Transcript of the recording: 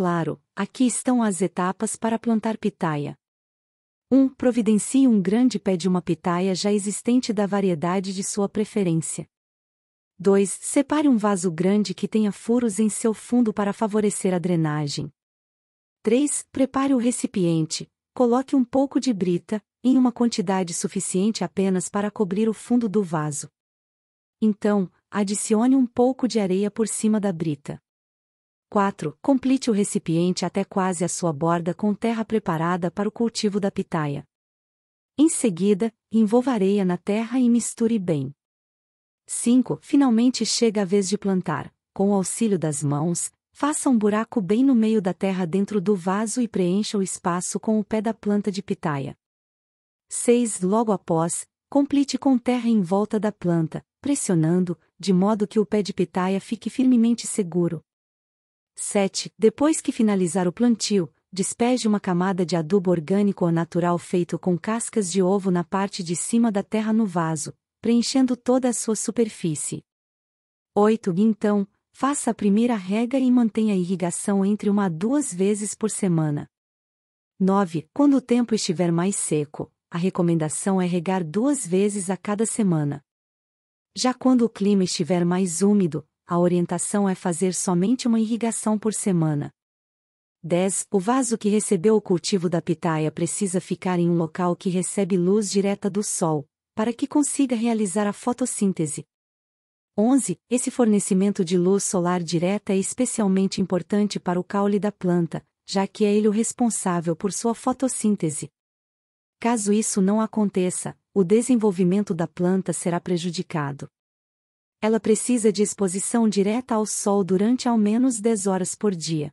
claro, aqui estão as etapas para plantar pitaia. 1. providencie um grande pé de uma pitaia já existente da variedade de sua preferência. 2. Separe um vaso grande que tenha furos em seu fundo para favorecer a drenagem. 3. Prepare o recipiente, coloque um pouco de brita, em uma quantidade suficiente apenas para cobrir o fundo do vaso. Então, adicione um pouco de areia por cima da brita. 4. Complete o recipiente até quase a sua borda com terra preparada para o cultivo da pitaia. Em seguida, envolva areia na terra e misture bem. 5. Finalmente chega a vez de plantar. Com o auxílio das mãos, faça um buraco bem no meio da terra dentro do vaso e preencha o espaço com o pé da planta de pitaia. 6. Logo após, complete com terra em volta da planta, pressionando, de modo que o pé de pitaia fique firmemente seguro, 7. Depois que finalizar o plantio, despeje uma camada de adubo orgânico ou natural feito com cascas de ovo na parte de cima da terra no vaso, preenchendo toda a sua superfície. 8. Então, faça a primeira rega e mantenha a irrigação entre uma a duas vezes por semana. 9. Quando o tempo estiver mais seco, a recomendação é regar duas vezes a cada semana. Já quando o clima estiver mais úmido, a orientação é fazer somente uma irrigação por semana. 10. O vaso que recebeu o cultivo da pitaia precisa ficar em um local que recebe luz direta do sol, para que consiga realizar a fotossíntese. 11. Esse fornecimento de luz solar direta é especialmente importante para o caule da planta, já que é ele o responsável por sua fotossíntese. Caso isso não aconteça, o desenvolvimento da planta será prejudicado ela precisa de exposição direta ao sol durante ao menos 10 horas por dia.